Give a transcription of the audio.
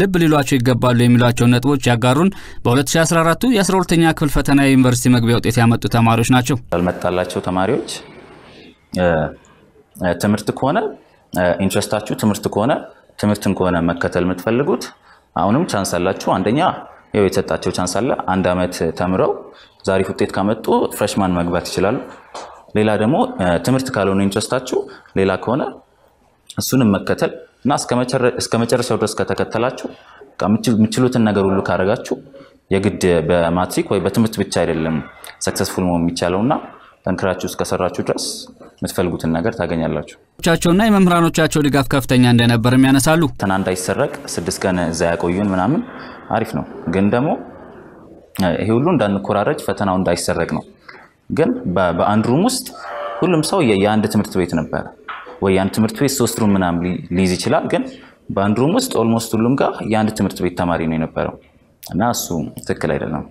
ልብ ሊሏቸው ይገባሉ የሚሏቸውን ነጥቦች ያጋሩን በ2014 የ12ኛ ክፍል ፈተና የዩኒቨርሲቲ መግቢያ ውጤት ያመጡ ተማሪዎች ናቸው። ያልመጣላቸው ተማሪዎች ትምህርት ከሆነ ኢንትረስታችሁ ትምህርት ከሆነ ትምህርትን ከሆነ መከተል የምትፈልጉት አሁንም ቻንስ አላችሁ። አንደኛ ይኸው የተሰጣቸው ቻንስ አለ። አንድ ዓመት ተምረው ዛሬ ውጤት ካመጡ ፍሬሽማን መግባት ይችላሉ። ሌላ ደግሞ ትምህርት ካልሆነ ኢንትረስታችሁ ሌላ ከሆነ እሱንም መከተል እና እስከ መጨረሻው ድረስ ከተከተላችሁ የምችሉትን ነገር ሁሉ ካደረጋችሁ የግድ በማትሪክ ወይ በትምህርት ብቻ አይደለም ሰክሰስፉል መሆን የሚቻለው እና ጠንክራችሁ እስከሰራችሁ ድረስ የምትፈልጉትን ነገር ታገኛላችሁ። ቻቸውና የመምህራኖቻቸው ድጋፍ ከፍተኛ እንደነበርም ያነሳሉ። ተና እንዳይሰረቅ ስድስት ቀን እዛ ያቆዩን ምናምን አሪፍ ነው፣ ግን ደግሞ ይሄ ሁሉ እንዳንኮራረጅ ፈተናው እንዳይሰረቅ ነው። ግን በአንድ ሩም ውስጥ ሁሉም ሰው የአንድ ትምህርት ቤት ነበረ። ወይ የአንድ ትምህርት ቤት ሶስት ሩም ምናምን ሊይዝ ይችላል። ግን በአንድ ሩም ውስጥ ኦልሞስት ሁሉም ጋር የአንድ ትምህርት ቤት ተማሪ ነው የነበረው እና እሱ ትክክል አይደለም።